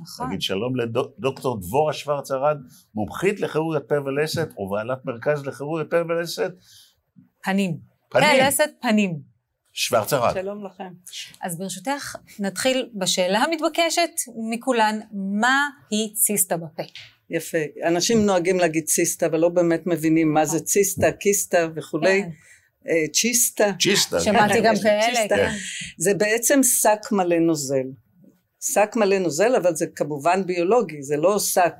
נכון. נגיד שלום לדוקטור לדוק, דבורה שוורץ ארד, מומחית לכירורגית פה ולסת, ובעלת מרכז לכירורגית פה ולסת. פנים. פנים. פה ולסת פנים. שוורץ ארד. שלום לכם. אז ברשותך, נתחיל בשאלה המתבקשת מכולן, מה היא ציסטה בפה? יפה. אנשים נוהגים להגיד ציסטה, אבל לא באמת מבינים מה זה ציסטה, קיסטה וכולי. כן. אה, צ'יסטה. צ'יסטה. שמעתי כן. גם כאלה. כן. כן. זה בעצם שק מלא נוזל. שק מלא נוזל, אבל זה כמובן ביולוגי, זה לא שק...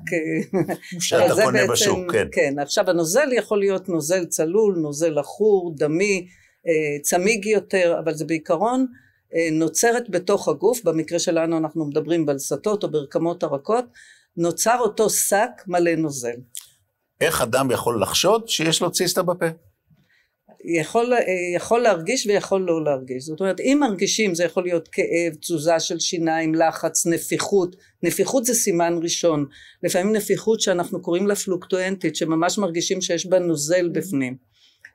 שאתה קונה בעצם, בשוק, כן. כן. עכשיו הנוזל יכול להיות נוזל צלול, נוזל עכור, דמי, אה, צמיג יותר, אבל זה בעיקרון אה, נוצרת בתוך הגוף, במקרה שלנו אנחנו מדברים בלסתות או ברקמות הרכות, נוצר אותו שק מלא נוזל. איך אדם יכול לחשוד שיש לו ציסטה בפה? יכול, אה, יכול להרגיש ויכול לא להרגיש זאת אומרת אם מרגישים זה יכול להיות כאב תזוזה של שיניים לחץ נפיחות נפיחות זה סימן ראשון לפעמים נפיחות שאנחנו קוראים לה פלוקטואנטית שממש מרגישים שיש בה נוזל בפנים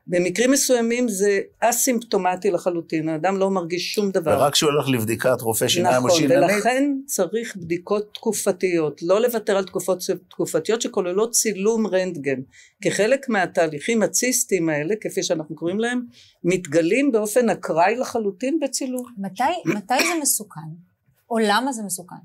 במקרים מסוימים זה אסימפטומטי לחלוטין, האדם לא מרגיש שום דבר. ורק כשהוא הולך לבדיקת רופא שיניים נכון, או שיננית. נכון, ולכן צריך בדיקות תקופתיות, לא לוותר על תקופות תקופתיות שכוללות צילום רנטגן, כחלק מהתהליכים הציסטיים האלה, כפי שאנחנו קוראים להם, מתגלים באופן אקראי לחלוטין בצילום. מתי, מתי זה מסוכן? או למה זה מסוכן?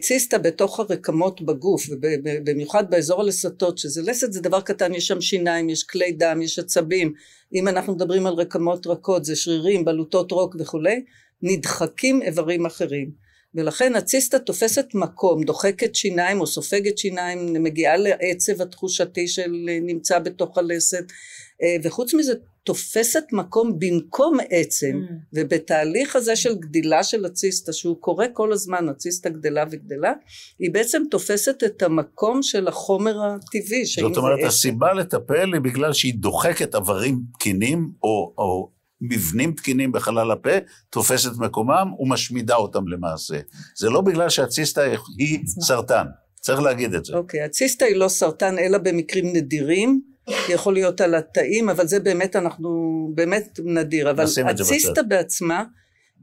ציסטה בתוך הרקמות בגוף ובמיוחד באזור הלסתות שזה לסת זה דבר קטן יש שם שיניים יש כלי דם יש עצבים אם אנחנו מדברים על רקמות רכות זה שרירים בלוטות רוק וכולי נדחקים איברים אחרים ולכן הציסטה תופסת מקום דוחקת שיניים או סופגת שיניים מגיעה לעצב התחושתי שנמצא בתוך הלסת אה, וחוץ מזה תופסת מקום במקום עצם, mm. ובתהליך הזה של גדילה של הציסטה, שהוא קורה כל הזמן, הציסטה גדלה וגדלה, היא בעצם תופסת את המקום של החומר הטבעי. זאת אומרת, עצם. הסיבה לטפל היא בגלל שהיא דוחקת איברים תקינים, או, או מבנים תקינים בחלל הפה, תופסת מקומם ומשמידה אותם למעשה. זה לא בגלל שהציסטה היא סרטן, צריך להגיד את זה. אוקיי, okay, הציסטה היא לא סרטן, אלא במקרים נדירים. יכול להיות על התאים, אבל זה באמת אנחנו, באמת נדיר, אבל הציסטה בעצמה,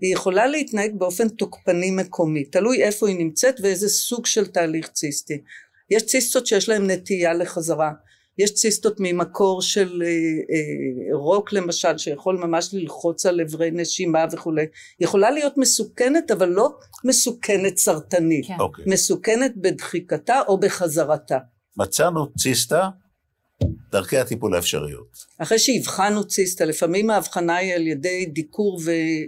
היא יכולה להתנהג באופן תוקפני מקומי, תלוי איפה היא נמצאת ואיזה סוג של תהליך ציסטי. יש ציסטות שיש להן נטייה לחזרה, יש ציסטות ממקור של אה, אה, רוק למשל שיכול ממש ללחוץ על אברי נשימה וכולי יכולה להיות מסוכנת אבל לא מסוכנת סרטנית כן. okay. אוקיי. מסוכנת בדחיקתה או בחזרתה מצאנו ציסטה דרכי הטיפול האפשריות. אחרי שאבחנו ציסטה, לפעמים ההבחנה היא על ידי דיקור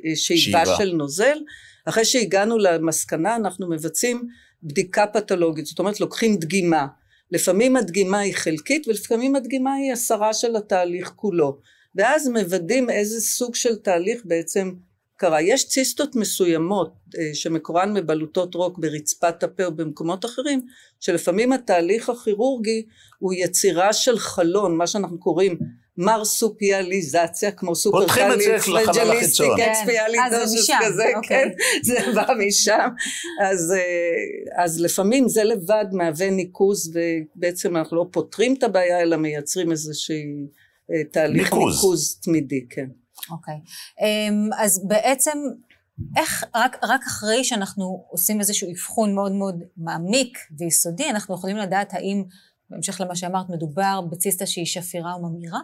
ושאיבה של נוזל, אחרי שהגענו למסקנה אנחנו מבצעים בדיקה פתולוגית, זאת אומרת לוקחים דגימה, לפעמים הדגימה היא חלקית ולפעמים הדגימה היא הסרה של התהליך כולו, ואז מוודאים איזה סוג של תהליך בעצם קרה. יש ציסטות מסוימות אה, שמקורן מבלוטות רוק ברצפת הפה או במקומות אחרים, שלפעמים התהליך הכירורגי הוא יצירה של חלון, מה שאנחנו קוראים מרסופיאליזציה, כמו סופרקלית, פרג'ליסטיק, כן. אקספיאליזוס כזה, אוקיי. כן, זה בא משם. אז, אה, אז לפעמים זה לבד מהווה ניקוז, ובעצם אנחנו לא פותרים את הבעיה, אלא מייצרים איזשהו אה, תהליך ניקוז תמידי, כן. אוקיי. Okay. אמ, um, אז בעצם איך רק, רק אחרי שאנחנו עושים איזשהו אבחון מאוד מאוד מעמיק ויסודי, אנחנו יכולים לדעת האם, בהמשך למה שאמרת, מדובר בציסטה שהיא שפירה או ממאירה?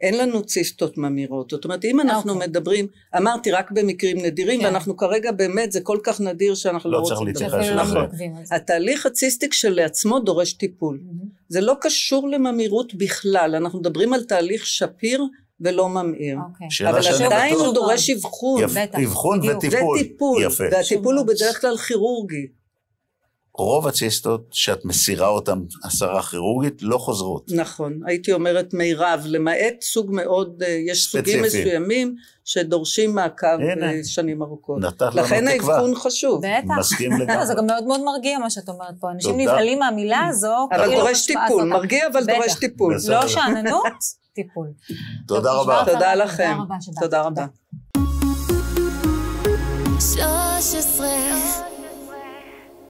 אין לנו ציסטות ממאירות. זאת אומרת, אם אנחנו okay. אוקיי. מדברים, אמרתי רק במקרים נדירים, okay. כן. ואנחנו כרגע באמת, זה כל כך נדיר שאנחנו לא, לא רוצים לדבר. לא צריך להתייחס לזה. נכון. התהליך הציסטי כשלעצמו דורש טיפול. Mm-hmm. זה לא קשור לממאירות בכלל, אנחנו מדברים על תהליך שפיר ולא ממאיר. Okay. אוקיי. אבל עדיין הוא דורש אבחון. אבחון וטיפול. וטיפול. יפה. והטיפול הוא בדרך כלל כירורגי. רוב הציסטות שאת מסירה אותן הסרה כירורגית לא חוזרות. נכון, הייתי אומרת מירב, למעט סוג מאוד, אה, יש סוגים מסוימים שדורשים מעקב אה, הנה, שנים ארוכות. נתת לנו תקווה. לכן האבחון חשוב. בטח. מסכים לא, לגמרי. זה גם מאוד מאוד מרגיע מה שאת אומרת פה, אנשים נבהלים מהמילה הזו. אבל כאילו, דורש טיפול, אוקיי. מרגיע אבל דורש טיפול. לא שאננות? טיפול. תודה רבה. תודה לכם. תודה רבה. 13